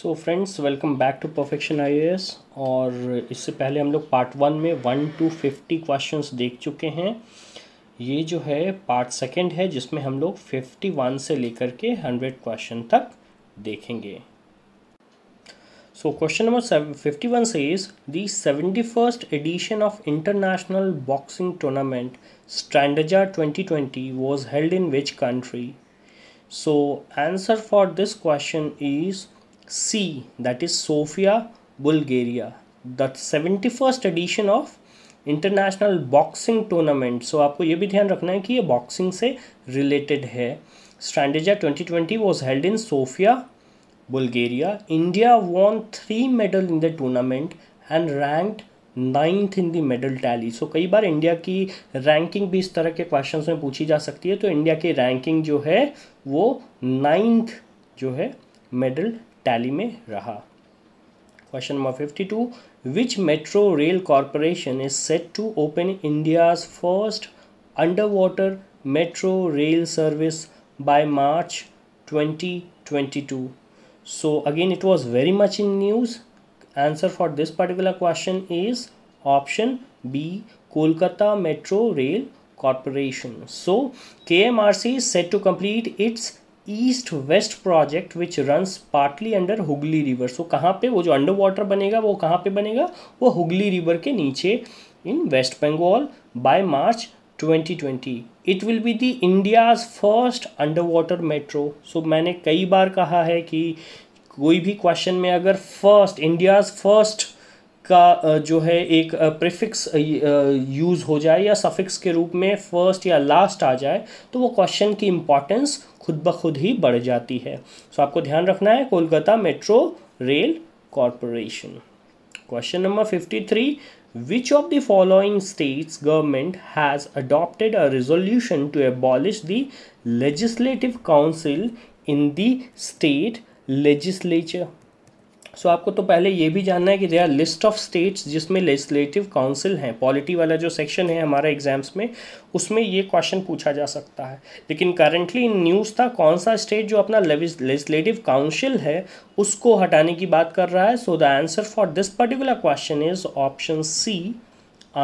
So friends welcome back to Perfection I और इससे पहले हम लोग पार्ट वन में वन टू फिफ्टी क्वेश्चन देख चुके हैं ये जो है पार्ट सेकेंड है जिसमें हम लोग फिफ्टी वन से लेकर के हंड्रेड क्वेश्चन तक देखेंगे so question number fifty one से is the seventy first edition of international boxing tournament Strandja twenty twenty was held in which country so answer for this question is C, that is Sofia, Bulgaria, the first edition of international boxing tournament so आपको ये भी ध्यान रखना है कि ये boxing से related है Strandja twenty was held in Sofia Bulgaria India won three medal in the tournament and ranked ninth in the medal tally so कई बार इंडिया की रैंकिंग भी इस तरह के क्वेश्चन में पूछी जा सकती है तो इंडिया की रैंकिंग जो है वो नाइन्थ जो है मेडल टैली में रहा Question number 52. Which Metro Rail Corporation is set to open India's first underwater metro rail service by March 2022? So again it was very much in news. Answer for this particular question is option B Kolkata Metro Rail Corporation. So KMRC is set to complete its east west project which runs partly under Hooghly river so कहाँ पे वो जो under water बनेगा वो कहाँ पे बनेगा वो हुगली रिवर के नीचे in West Bengal by March 2020 it will be the India's first underwater metro so मैंने कई बार कहा है कि कोई भी क्वेश्चन में अगर फर्स्ट इंडियाज़ फर्स्ट का जो है एक प्रीफिक्स यूज हो जाए या सफिक्स के रूप में फर्स्ट या लास्ट आ जाए तो वो क्वेश्चन की इम्पॉर्टेंस खुद ब खुद ही बढ़ जाती है सो आपको ध्यान रखना है Kolkata metro rail corporation question number fifty three which of the following states government has adopted a resolution to abolish the legislative council in the state legislature so so, आपको तो पहले ये भी जानना है कि they are list of states जिसमें legislative council हैं पॉलिटी वाला जो सेक्शन है हमारा एग्जाम्स में उसमें ये क्वेश्चन पूछा जा सकता है लेकिन करंटली इन न्यूज़ था कौन सा स्टेट जो अपना लेजिस्लेटिव काउंसिल है उसको हटाने की बात कर रहा है so the answer for this particular question is option C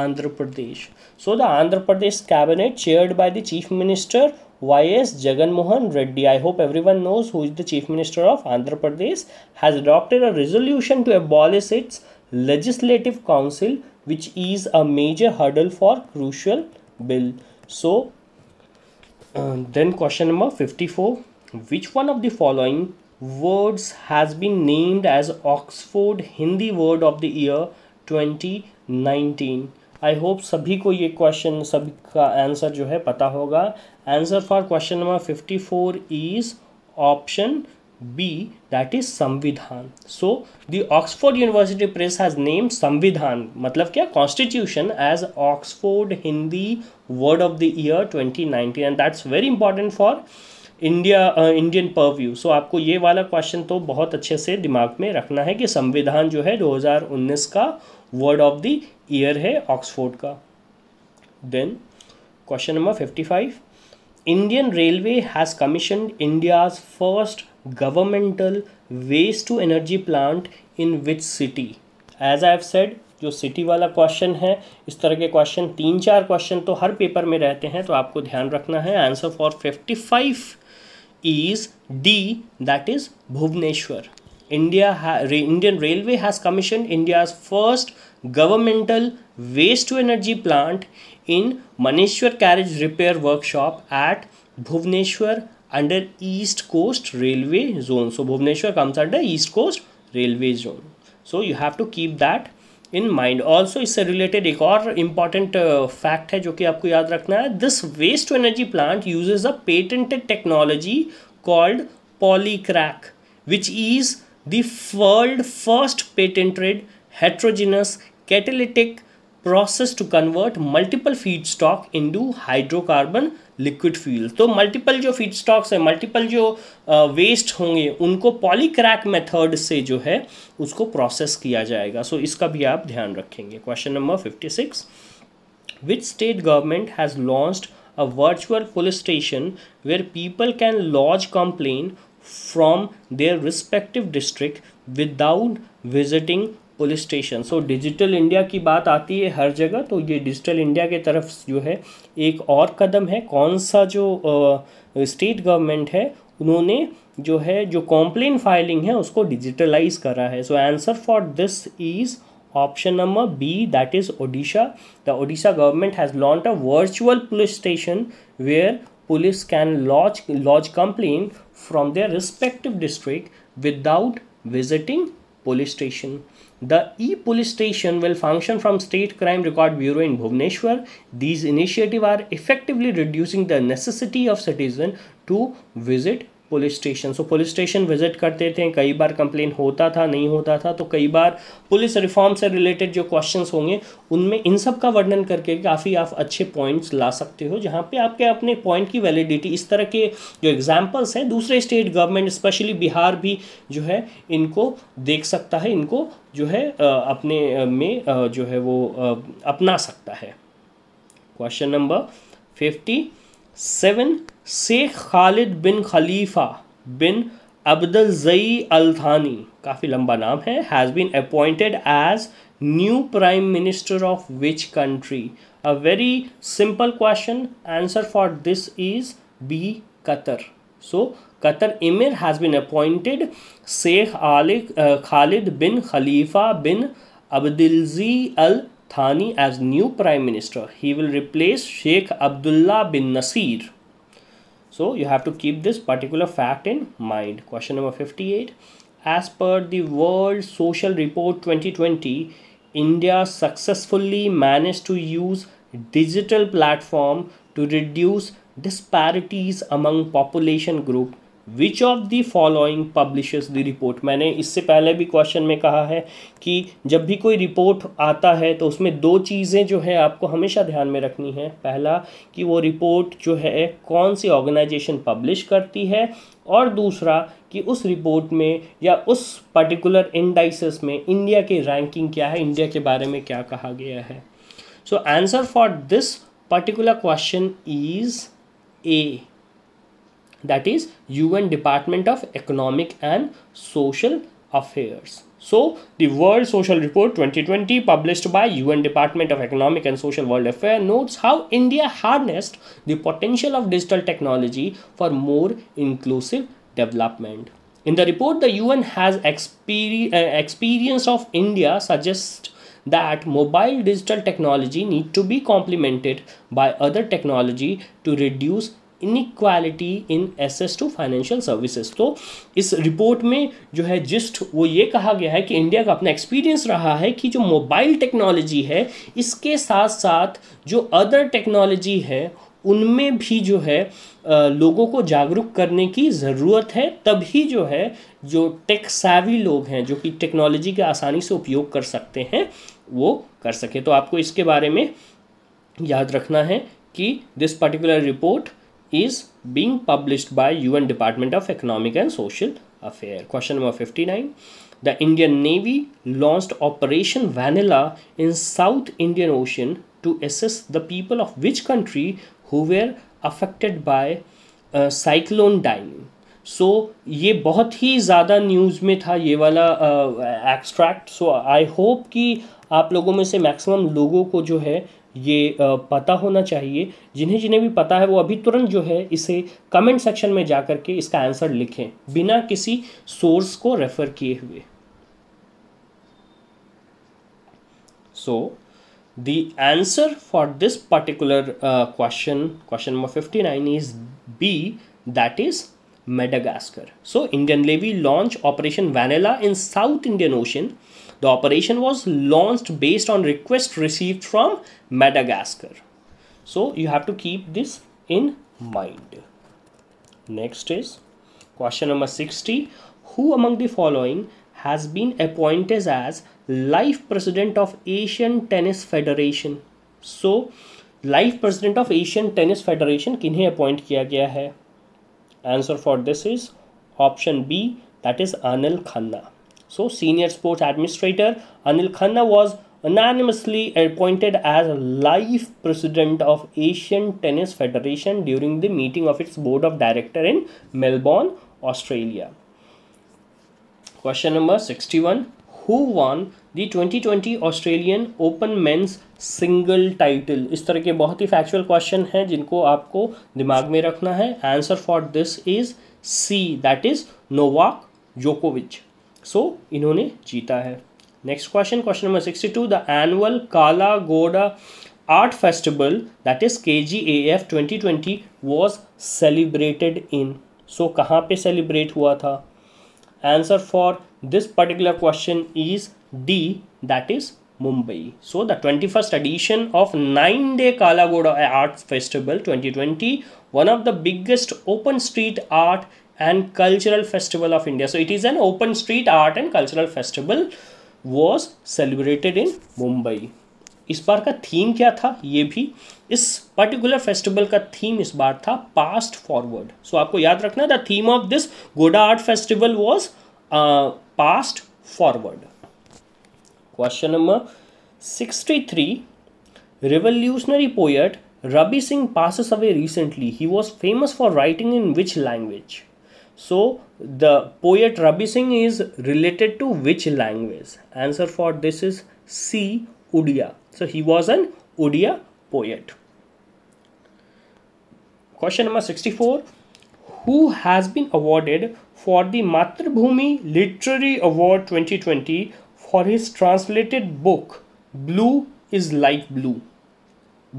Andhra Pradesh so the Andhra Pradesh cabinet chaired by the chief minister Y.S. Mohan Reddy, I hope everyone knows who is the Chief Minister of Andhra Pradesh, has adopted a resolution to abolish its legislative council, which is a major hurdle for crucial bill. So, uh, then question number 54. Which one of the following words has been named as Oxford Hindi Word of the Year 2019? I hope सभी को ये question सभी का answer जो है पता होगा answer for question number fifty four is option B that is samvidhan so the Oxford university press has name samvidhan मतलब क्या as Oxford Hindi word of the year twenty nineteen and that's very important for India Indian purview so आपको ये वाला question तो बहुत अच्छे से दिमाग में रखना है कि संविधान जो है 2019 का वर्ड ऑफ द ईयर है ऑक्सफोर्ड का then question number fifty five Indian railway has commission India's first governmental waste to energy plant in which city as I have said जो सिटी वाला क्वेश्चन है इस तरह के क्वेश्चन तीन चार क्वेश्चन तो हर पेपर में रहते हैं तो आपको ध्यान रखना है answer for fifty five is D that is Bhubaneswar India Indian Railway has commissioned India's first governmental waste to energy plant in Maneshwar Carriage Repair Workshop at Bhuvneshwar under East Coast Railway Zone. So Bhuvneshwar comes under East Coast Railway Zone. So you have to keep that in mind. Also, it's a related, a important fact uh, है जो कि आपको याद रखना है this waste to energy plant uses a patented technology called Polycrack the world first patented heterogeneous catalytic process to convert multiple into hydrocarbon liquid fuel तो multiple जो feedstocks हैं मल्टीपल जो वेस्ट होंगे उनको पॉलीक्रैक method से जो है उसको प्रोसेस किया जाएगा सो so, इसका भी आप ध्यान रखेंगे question number fifty six which state government has launched a virtual police station where people can lodge complain from their respective district without visiting police station so digital India की बात आती है हर जगह तो ये डिजिटल इंडिया के तरफ जो है एक और कदम है कौन सा जो स्टेट uh, गवर्नमेंट है उन्होंने जो है जो कॉम्प्लेन फाइलिंग है उसको डिजिटलाइज करा है so answer for this is option number b that is odisha the odisha government has launched a virtual police station where police can lodge lodge complaint from their respective district without visiting police station. The e-police station will function from State Crime Record Bureau in Bhubaneswar. These initiatives are effectively reducing the necessity of citizen to visit police station so police station visit करते थे कई बार complain होता था नहीं होता था तो कई बार पुलिस रिफॉर्म से रिलेटेड जो क्वेश्चन होंगे उनमें इन सब का वर्णन करके काफ़ी आप अच्छे पॉइंट्स ला सकते हो जहाँ पे आपके अपने पॉइंट की वैलिडिटी इस तरह के जो एग्जाम्पल्स हैं दूसरे स्टेट गवर्नमेंट स्पेशली बिहार भी जो है इनको देख सकता है इनको जो है अपने में जो है वो अपना सकता है question number fifty seven Sheikh Khalid bin Khalifa bin Abdulaziz Al Thani काफ़ी लंबा नाम है has been appointed as new prime minister of which country a very simple question answer for this is B Qatar so Qatar emir has been appointed Sheikh आलिक Khalid bin Khalifa bin Abdulaziz Al Thani as new prime minister. He will replace Sheikh Abdullah bin Nasir. So you have to keep this particular fact in mind. Question number 58. As per the World Social Report 2020, India successfully managed to use digital platform to reduce disparities among population group which of the following publish the report मैंने इससे पहले भी question में कहा है कि जब भी कोई रिपोर्ट आता है तो उसमें दो चीज़ें जो है आपको हमेशा ध्यान में रखनी है पहला कि वो रिपोर्ट जो है कौन सी ऑर्गेनाइजेशन पब्लिश करती है और दूसरा कि उस रिपोर्ट में या उस पर्टिकुलर इंडाइसिस में इंडिया की रैंकिंग क्या है इंडिया के बारे में क्या कहा गया है so answer for this particular question is A that is UN Department of Economic and Social Affairs. So the World Social Report 2020 published by UN Department of Economic and Social World Affairs notes how India harnessed the potential of digital technology for more inclusive development. In the report, the UN has experience, uh, experience of India suggests that mobile digital technology need to be complemented by other technology to reduce inequality in access to financial services तो इस report में जो है gist वो ये कहा गया है कि इंडिया का अपना एक्सपीरियंस रहा है कि जो मोबाइल टेक्नोलॉजी है इसके साथ साथ जो अदर टेक्नोलॉजी है उनमें भी जो है लोगों को जागरूक करने की ज़रूरत है तभी जो है जो टेक सावी लोग हैं जो कि टेक्नोलॉजी के आसानी से उपयोग कर सकते हैं वो कर सके तो आपको इसके बारे में याद रखना है कि this particular report is being published by UN Department of Economic and Social Affairs. Question number 59. The Indian Navy launched Operation Vanilla in South Indian Ocean to assist the people of which country who were affected by uh, cyclone Dine. So so, ये बहुत ही ज़्यादा news में था ये वाला extract so I hope कि आप लोगों में से मैक्सिमम लोगों को जो है ये पता होना चाहिए जिन्हें जिन्हें भी पता है वो अभी तुरंत जो है इसे कमेंट सेक्शन में जा के इसका आंसर लिखें बिना किसी सोर्स को रेफर किए हुए so the answer for this particular question question number fifty nine is B that is Madagascar. So Indian Navy launched Operation Vanilla in South Indian Ocean. The operation was launched based on request received from Madagascar. So you have to keep this in mind. Next is question number 60. Who among the following has been appointed as life president of Asian Tennis Federation? So Life President of Asian Tennis Federation किन्हें appoint किया गया है Answer for this is option B that is Anil Khanna. So senior sports administrator Anil Khanna was unanimously appointed as life president of Asian Tennis Federation during the meeting of its board of director in Melbourne, Australia. Question number 61. who won twenty 2020 Australian Open Men's single title इस तरह के बहुत ही factual question हैं जिनको आपको दिमाग में रखना है answer for this is C that is Novak जोकोविच सो इन्होंने जीता है next question question number sixty two the annual Kala Ghoda art festival that is K G A F twenty twenty was celebrated in so कहाँ पे celebrate हुआ था answer for this particular question is D that is Mumbai. So the 21st edition of 9-day Kalagoda Arts Festival 2020, one of the biggest open street art and cultural festival of India. So it is an open street art and cultural festival was celebrated in Mumbai. इस बार का theme क्या था ये भी इस particular festival का theme इस बार था पास्ट फॉरवर्ड सो आपको याद रखना the theme of this Ghoda art festival was past forward question number sixty three revolutionary poet Ravi Singh passes away recently he was famous for writing in which language so the poet Rabi Singh is related to which language answer for this is C Odia so he was an Odia poet sixty four who has been been for the Mathrubhumi literary award twenty twenty for his translated book blue is like blue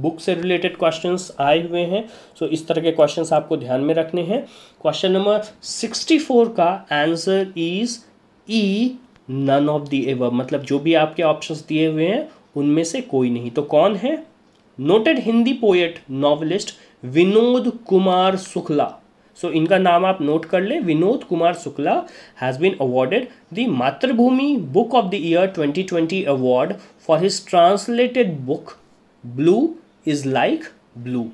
book से related questions आए हुए हैं सो so, इस तरह के questions आपको ध्यान में रखने हैं क्वेश्चन नंबर सिक्सटी फोर का answer is E none of the above मतलब जो भी आपके ऑप्शंस दिए हुए हैं उनमें से कोई नहीं तो कौन है noted Hindi poet novelist Vinod Kumar Shukla so so, इनका नाम आप नोट कर ले Vinod Kumar Shukla has been awarded the Mathrubhumi book of the year 2020 award for his translated book blue is like blue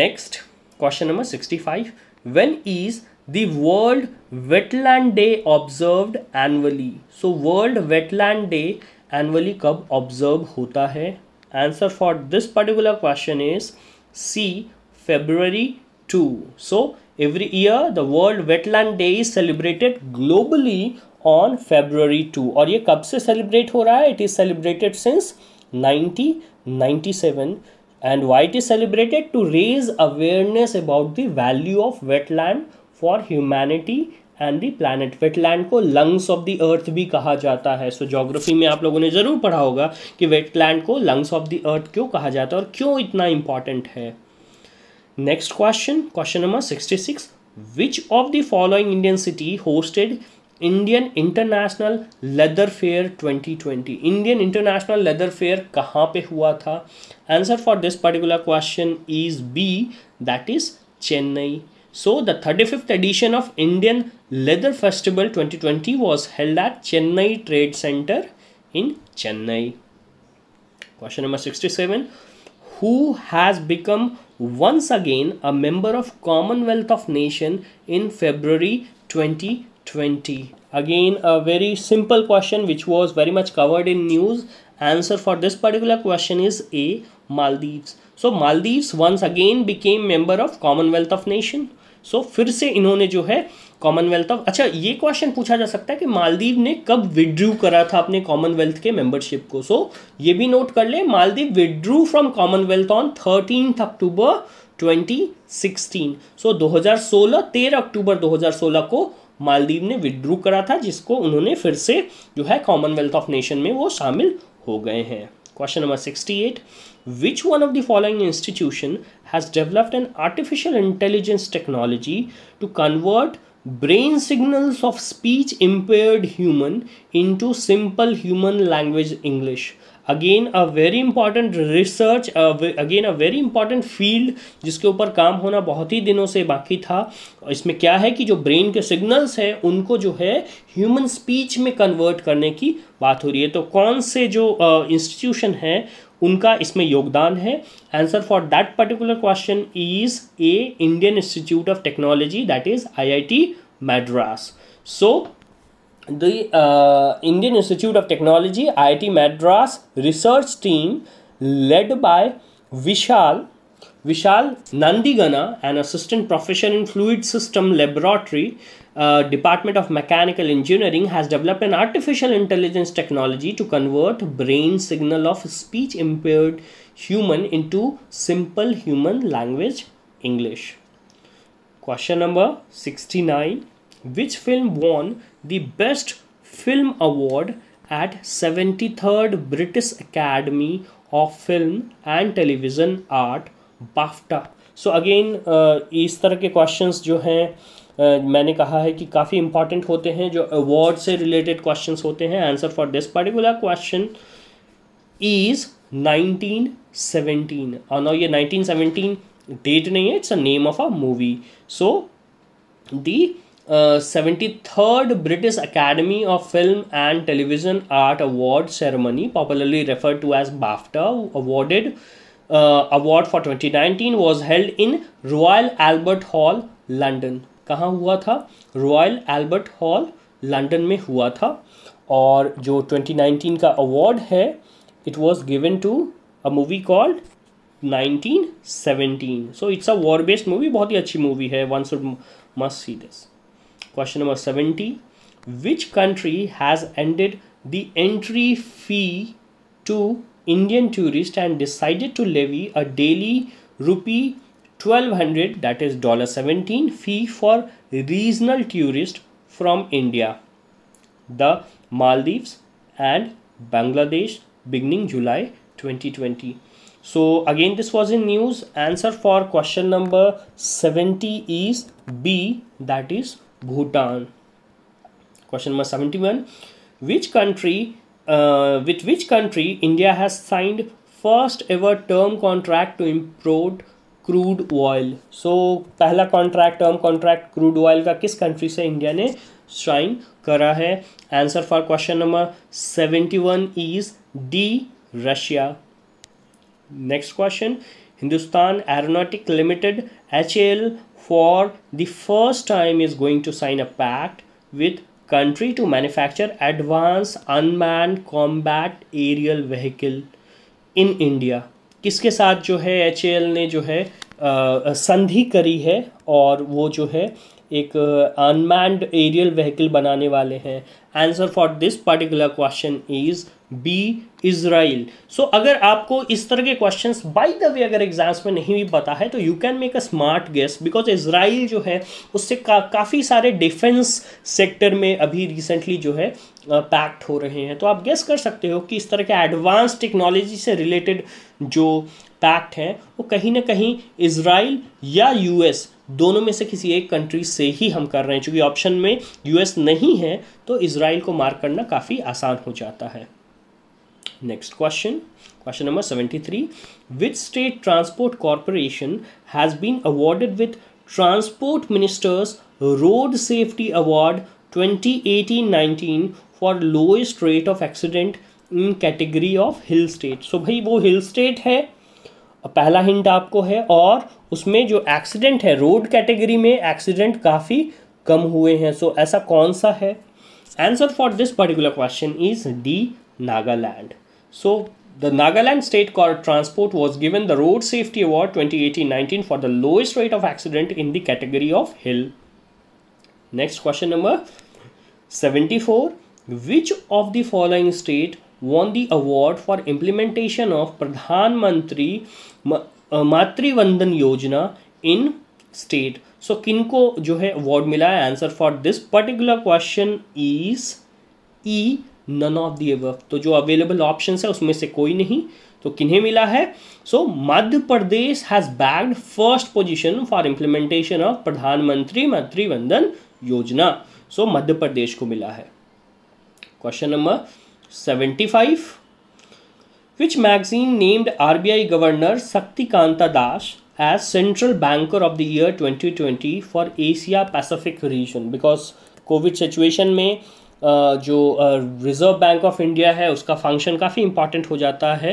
next question number 65 when is the world wetland day observe annually so world wetland day annually कब observe होता है answer for this particular question is C February 2 so every year the world wetland day is celebrated globally on February 2 or ये कब से celebrate हो it is celebrated since 1997 and why it is celebrated to raise awareness about the value of wetland for humanity and the planet wetland को lungs of the earth भी कहा जाता है सो so, geography में आप लोगों ने ज़रूर पढ़ा होगा कि वेटलैंड को लंग्स ऑफ द अर्थ क्यों कहा जाता है और क्यों इतना इंपॉर्टेंट है next question question number sixty six which of the following Indian city hosted Indian international leather fair 2020 Indian international leather fair कहाँ पे हुआ था answer for this particular question is B that is Chennai So the 35th edition of Indian Leather Festival 2020 was held at Chennai Trade Center in Chennai. Question number 67. Who has become once again a member of Commonwealth of Nation in February 2020? Again, a very simple question which was very much covered in news. Answer for this particular question is A. Maldives. So Maldives once again became member of Commonwealth of Nation. So so, फिर से इन्होंने जो है Commonwealth of अच्छा ये question पूछा जा सकता है कि मालदीव ने कब विड्रू करा था अपने कॉमनवेल्थ के मेंबरशिप को सो so, ये भी नोट कर ले Maldives withdrew from Commonwealth on thirteen October 2016 so so, 2016 13 अक्टूबर 2016 को मालदीव ने विड्रू करा था जिसको उन्होंने फिर से जो है कॉमनवेल्थ ऑफ नेशन में वो शामिल हो गए हैं question number 68 Which one of the following institution has developed an artificial intelligence technology to convert brain signals of speech impaired human into simple human language English? Again a very important research again a very important field जिसके ऊपर काम होना बहुत ही दिनों से बाकी था इसमें क्या है कि जो ब्रेन के सिग्नल्स हैं उनको जो है ह्यूमन स्पीच में कन्वर्ट करने की बात हो रही है तो कौन से जो इंस्टीट्यूशन uh, है उनका इसमें योगदान है answer for that particular question is A Indian Institute of Technology that is T Madras so the Indian Institute of Technology IIT Madras research team led by Vishal Vishal Nandigana an assistant profession in fluid system laboratory Uh, Department of Mechanical Engineering has developed an artificial intelligence technology to convert brain signal of speech impaired human into simple human language English. Question number 69. Which film won the Best Film Award at 73rd British Academy of Film and Television Art BAFTA? So again, uh, इस questions which are मैंने कहा है कि काफ़ी important होते हैं जो award से रिलेटेड क्वेश्चंस होते हैं answer for this particular question is 1917 और ना ये 1917 डेट नहीं है it's a name of a movie so the seventy third British Academy of Film and Television Art award ceremony popularly refer to as BAFTA award for twenty nineteen was held in Royal Albert Hall London कहाँ हुआ था royal Albert hall London में हुआ था और जो 2019 का award है it was given to a movie called 1917 so it's a war based movie बहुत ही अच्छी मूवी है one should must see this question number seventy which country has ended the entry fee to Indian tourist and decided to levy a daily rupee 1200 that is dollar 17 fee for regional tourist from India the Maldives and Bangladesh beginning July 2020 so again this was in news answer for question number 70 is B that is Bhutan question number 71 which country uh, with which country India has signed first ever term contract to import crude oil so पहला contract term contract crude oil का किस country से India ने sign करा है answer for question number seventy one is D Russia next question Hindustan aeronautic limited H L for the first time is going to sign a pact with country to manufacture advance unman combat aerial vehicle in India किसके साथ जो है H ने जो है संधि करी है और वो जो है एक अनमैंड एरियल व्हीकल बनाने वाले हैं answer for this particular question is B Israel so अगर आपको इस तरह के क्वेश्चंस बाय द वे अगर एग्जाम्स में नहीं भी पता है तो you can make a smart guess because Israel जो है उससे का, काफ़ी सारे डिफेंस सेक्टर में अभी रिसेंटली जो है पैक्ट हो रहे हैं तो आप गेस कर सकते हो कि इस तरह के एडवांस टेक्नोलॉजी से रिलेटेड जो पैक्ट है वो कहीं ना कहीं इसराइल या यूएस दोनों में से किसी एक कंट्री से ही हम कर रहे हैं चूंकि ऑप्शन में यूएस नहीं है तो इसराइल को मार करना काफ़ी आसान हो जाता है next question question number seventy three with state transport corporation has been awarded with transport ministers road safety award twenty eighteen for lowest rate of accident in category of hill state so भाई वो hill state है पहला hint आपको है और उसमें जो accident है रोड कैटेगरी में एक्सीडेंट काफ़ी कम हुए हैं सो so, ऐसा कौन सा है answer for this particular question is D Nagaland so the Nagaland state cor transport was given the road safety award 2018-19 for the lowest rate of accident in the category of hill next question number seventy four which of the following state won the award for implementation of Pradhan Mantri मातृ वंदन योजना इन state so किनको जो है award मिला है answer for this particular question is E none of the above तो जो अवेलेबल ऑप्शन है उसमें से कोई नहीं तो किन्हें मिला है so Madhya Pradesh has bagged first position for implementation of Pradhanmantri Matruvandan Yojana so Madhya Pradesh को मिला है question number 75 which magazine named RBI Governor Shaktikanta Das as Central Banker of the Year 2020 for Asia Pacific region because covid situation mein Uh, जो reserve bank of India है उसका function काफ़ी important हो जाता है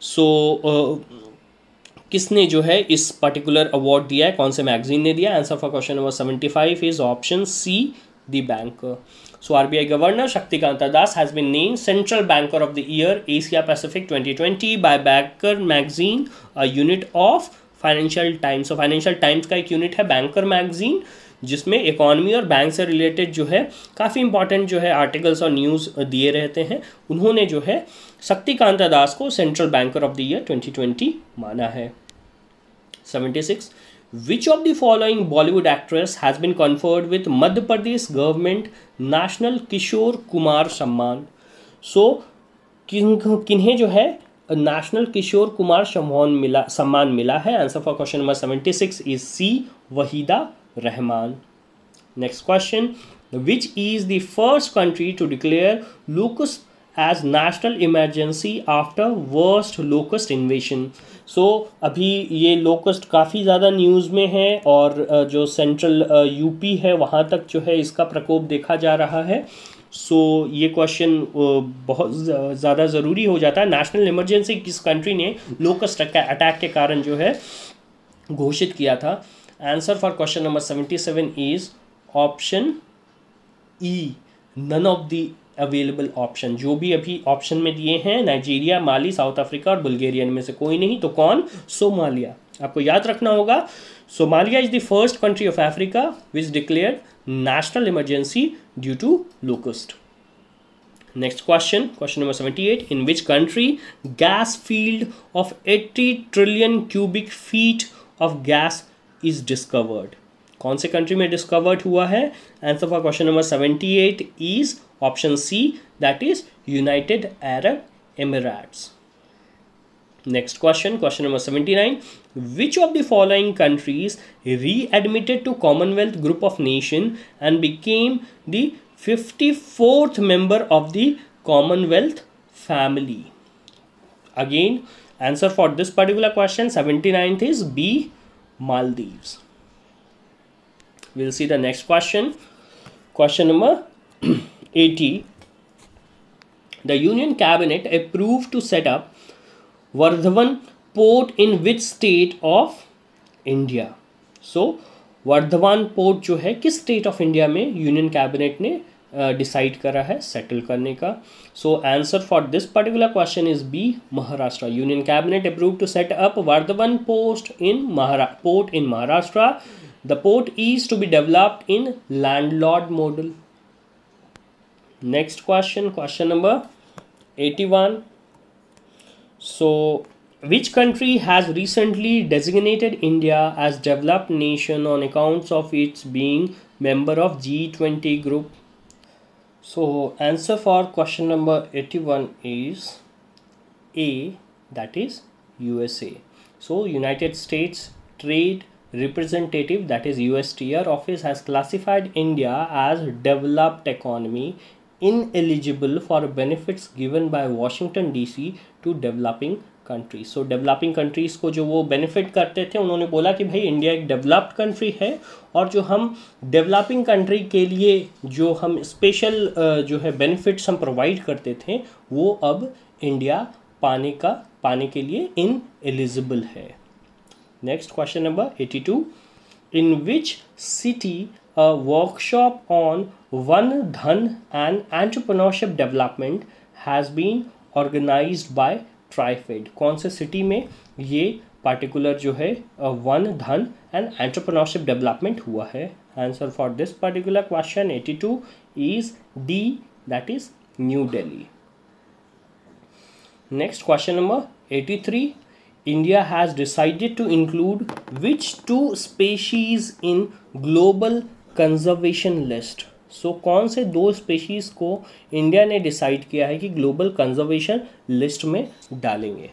सो so, uh, किसने जो है इस पर्टिकुलर अवार्ड दिया है कौन से मैगजीन ने दिया answer for question number seventy five is option C the bank So RBI Governor Shaktikanta Das has been named Central Banker of the Year Asia Pacific 2020 by Banker Magazine, a unit of Financial Times और Financial Times का एक unit है banker magazine जिसमें economy और bank से related जो है काफ़ी इंपॉर्टेंट जो है आर्टिकल्स और न्यूज़ दिए रहते हैं उन्होंने जो है शक्तिकांता दास को central banker of the year 2020 माना है 76 which of the following Bollywood actress has been conferred with Madhya Pradesh government national Kishore Kumar Samman so किन्हें जो है नेशनल किशोर कुमार सम्मान मिला सम्मान मिला है answer for question number seventy six is C Waheeda Rehman next question which is the first country to declare locust as national emergency after worst locust invasion so अभी ये लोकस्ट काफ़ी ज़्यादा न्यूज़ में है और जो सेंट्रल यूपी है वहाँ तक जो है इसका प्रकोप देखा जा रहा है सो so, ये क्वेश्चन बहुत ज़्यादा ज़रूरी हो जाता है नेशनल इमरजेंसी किस कंट्री ने लोकस्ट अटैक के कारण जो है घोषित किया था answer for question number seventy seven is option E none of the available option जो भी अभी ऑप्शन में दिए हैं नाइजीरिया माली साउथ अफ्रीका और बुल्गेरिया में से कोई नहीं तो कौन सोमालिया आपको याद रखना होगा Somalia is the first country of Africa which declare national emergency due to locust next question question number seventy eight in which country gas field of eighty trillion cubic feet of gas is discovered कौन से country में discovered हुआ है answer for question number seventy eight is option C that is United Arab Emirates next question question number seventy nine which of the following countries री readmitted to Commonwealth group of nation and became the fifty fourth member of the Commonwealth family again answer for this particular question seventy ninth is B Maldives we'll see the next question question number 80 the union cabinet approved to set up vardhavan port in which state of india so Vardhaman port जो है किस state of India में union cabinet ने decide uh, करा है settle करने का so answer for this particular question is B Maharashtra union cabinet approve to set up Vardhaman post in Mahara port in Maharashtra The port is to be developed in landlord model. Next question, question number 81. So, which country has recently designated India as developed nation on accounts of its being member of G20 group? So, answer for question number 81 is A that is USA. So, United States Trade representative that is USTR office has classified India as developed economy ineligible for benefits given by Washington DC to developing countries. So developing countries को जो वो benefit करते थे उन्होंने बोला कि भाई India एक developed country है और जो हम developing country के लिए जो हम स्पेशल जो है benefits हम provide करते थे वो अब India पाने का पाने के लिए इन एलिजिबल है Next question number 82. In which city a workshop on One Dhan and Entrepreneurship Development has been organized by TRIFED कौन से सिटी में ये पार्टिकुलर जो है वन धन एंड एंटरप्रेन्योरशिप डेवलपमेंट हुआ है answer for this particular question 82 is D that is New Delhi next question number 83 India has decided to include which two species in global conservation list. So, कौन से दो species को India ने decide किया है कि global conservation list में डालेंगे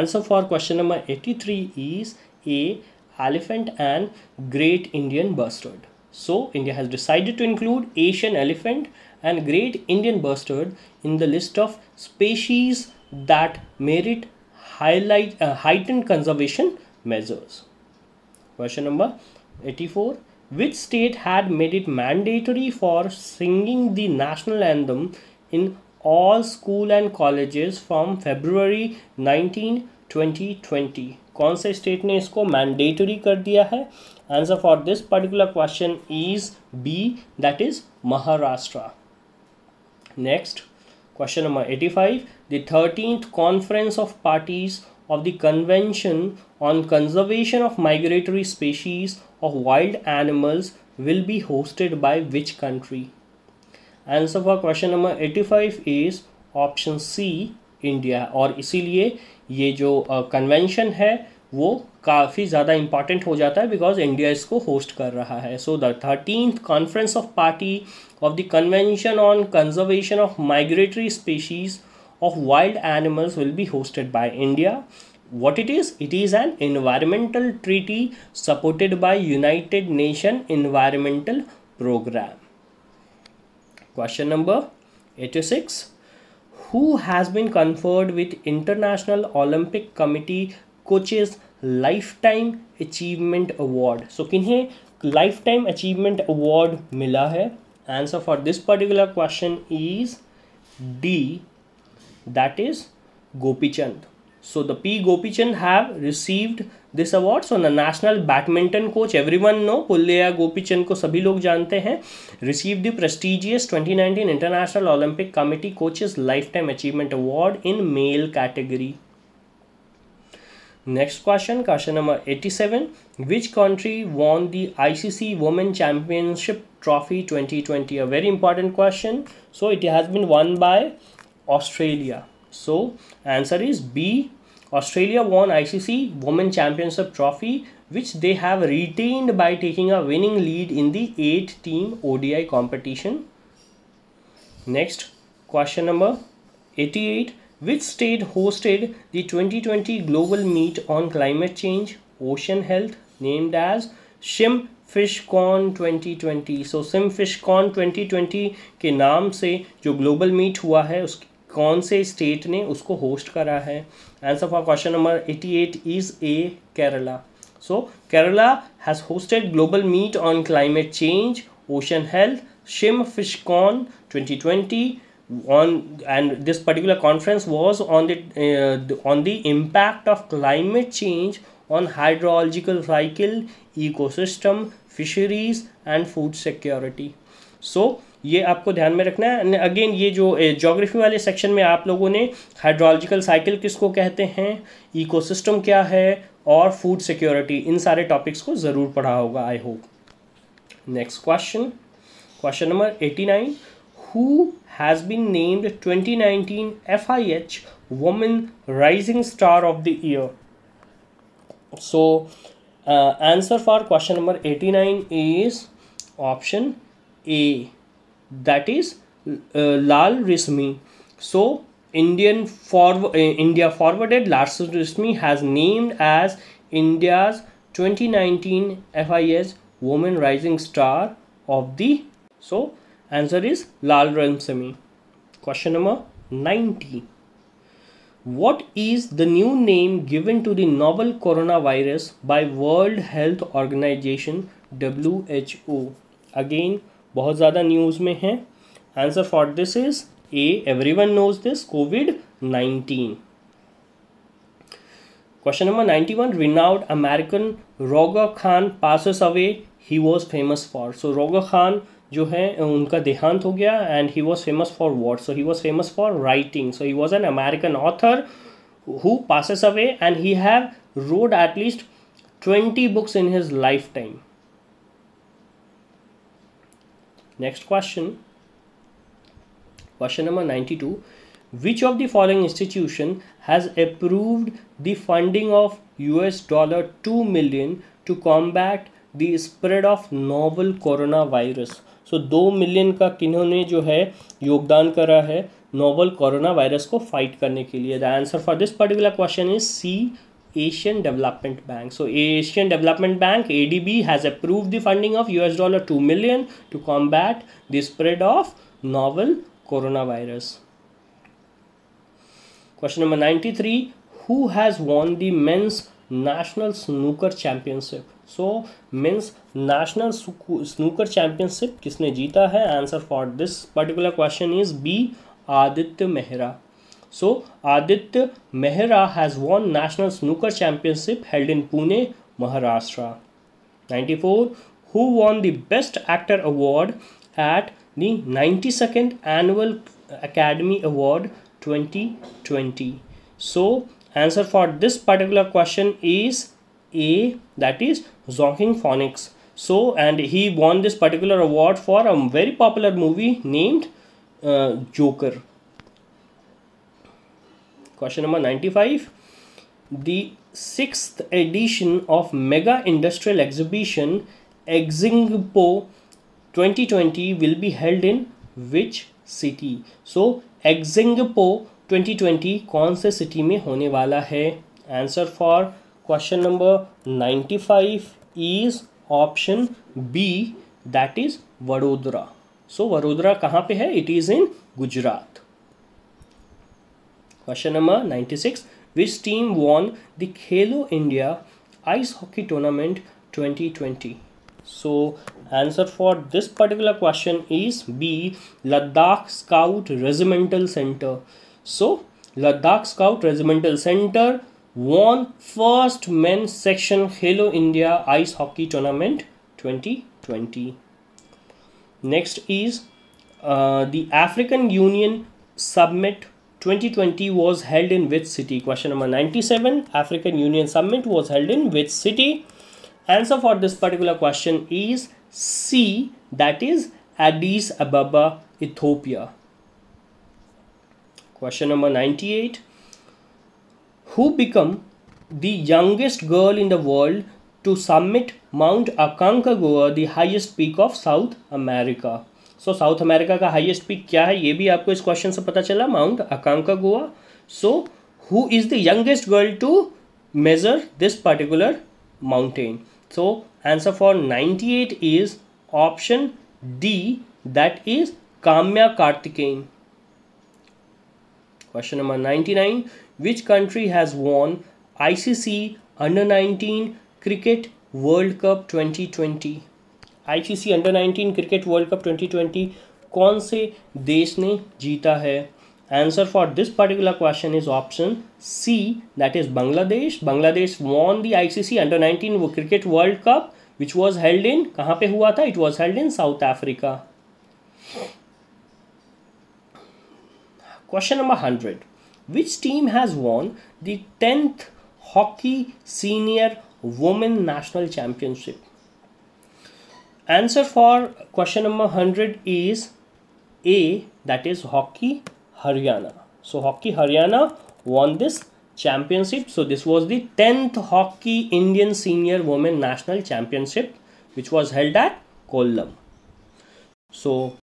answer for question number 83 is A, elephant and great Indian bustard. So India has decided to include Asian elephant and great Indian bustard in the list of species that merit highlight uh, heightened conservation measures. Question number 84. Which state had made it mandatory for singing the national anthem in all school and colleges from February 19, 2020? कौन से state ने इसको mandatory कर दिया है Answer for this particular question is B. That is Maharashtra. Next. Question number 85. The 13th Conference of Parties of the Convention on Conservation of Migratory Species of Wild Animals will be hosted by which country? Answer for question number 85 is option C India और इसीलिए ये जो convention uh, है वो काफ़ी ज़्यादा important हो जाता है बिकॉज इंडिया इसको होस्ट कर रहा है so the thirteen conference of party of the Convention on Conservation of Migratory Species of Wild Animals will be hosted by India. What it is? It is an environmental treaty supported by United Nations Environmental Program. Question number 86. Who has been conferred with International Olympic Committee Coaches Lifetime Achievement Award? So, kinhe Lifetime Achievement Award mila hai. answer for this particular question is D that is Gopichand. So the P Gopichand have received this award so national badminton coach everyone know Pullela Gopichand को सभी लोग जानते हैं receive the prestigious 2019 international Olympic committee coaches lifetime achievement award in male category Next question, question number 87. Which country won the ICC Women Championship Trophy 2020? A very important question. So it has been won by Australia. So answer is B. Australia won ICC Women Championship Trophy which they have retained by taking a winning lead in the 8 team ODI competition. Next question number 88 which state hosted the 2020 global meet on climate change, ocean health, named as Shim Fishcon 2020 so Shim Fishcon 2020 के नाम से जो global meet हुआ है उस कौन से state ने उसको होस्ट करा है answer for question number 88 is A Kerala so Kerala has hosted global meet on climate change ocean health Shim Fishcon 2020 on and this particular conference was on the, uh, the on the impact of climate change on hydrological cycle ecosystem fisheries and food security so ये आपको ध्यान में रखना है and again ये जो geography वाले section में आप लोगों ने हाइड्रोलॉजिकल साइकिल किसको कहते हैं इकोसिस्टम क्या है और फूड सिक्योरिटी इन सारे टॉपिक्स को ज़रूर पढ़ा होगा I hope next question question number eighty nine who has been named 2019 FIH Woman Rising Star of the Year. So, uh, answer for question number 89 is option A that is uh, Lal Rismi. So, Indian forward uh, India forwarded Lal Rismi has named as India's 2019 FIS Woman Rising Star of the so Answer is Lal Ramsamy. Question number 90. What is the new name given to the novel coronavirus by World Health Organization WHO? Again, बहुत ज़्यादा news में Answer for this is A everyone knows this Covid Question number 91 Renowned American Roger Khan passes away. He was famous for. So, Roger Khan जो है उनका देहांत हो गया and he was famous for war so he was famous for writing so he was an American author who passes away and he have wrote at least twenty books in his lifetime next question question number ninety two which of the following institution has approved the funding of US dollar two million to combat the spread of novel corona virus so दो million का किन्होंने जो है योगदान करा है novel corona virus को fight करने के लिए the answer for this particular question is C Asian Development Bank so Asian Development Bank A D B has approve the funding of U S dollar two million to combat the spread of novel corona virus question number ninety three who has won the men's national snooker championship so means national snooker championship किसने जीता है answer for this particular question is B Aditya Mehra so Aditya Mehra has won national snooker championship held in Pune Maharashtra four who won the best actor award at the ninety second annual academy award twenty twenty so answer for this particular question is A that is Zonking Phonics. So and he won this particular award for a very popular movie named uh, Joker. Question number 95. The sixth edition of Mega Industrial Exhibition Exingpo 2020 will be held in which city? So Exingpo 2020 कौन से city में होने वाला है Answer for Question number 95 is option B that is Vadodara. So Vadodara कहाँ पे है? It is in Gujarat. Question number 96. Which team won the Khelo India Ice Hockey Tournament 2020? So answer for this particular question is B. Ladakh Scout Regimental Center. So Ladakh Scout Regimental Center won first men's section Hello India Ice Hockey Tournament 2020. Next is uh, the African Union Summit 2020 was held in which city? Question number 97. African Union Summit was held in which city? Answer for this particular question is C that is Addis Ababa, Ethiopia. Question number 98 who become the youngest girl in the world to summit Mount Aconcagua, the highest peak of South America. So, South America ka highest peak kya hai? Ye bhi aapko is question Mount Aconcagua. So, who is the youngest girl to measure this particular mountain? So, answer for 98 is option D, that is Kamya Kartikeyan. Question number 99 which country has won ICC Under 19 Cricket World Cup 2020? ICC Under 19 Cricket World Cup 2020 कौन से देश ने जीता है answer for this particular question is option C that is Bangladesh. Bangladesh won the ICC under 19 cricket world cup which was held in कहाँ पे हुआ था? it was held in South Africa. Question number 100 which team has won the 10th Hockey Senior Women National Championship? Answer for question number 100 is A that is Hockey Haryana. So Hockey Haryana won this championship. So this was the 10th Hockey Indian Senior Women National Championship which was held at Kollam. So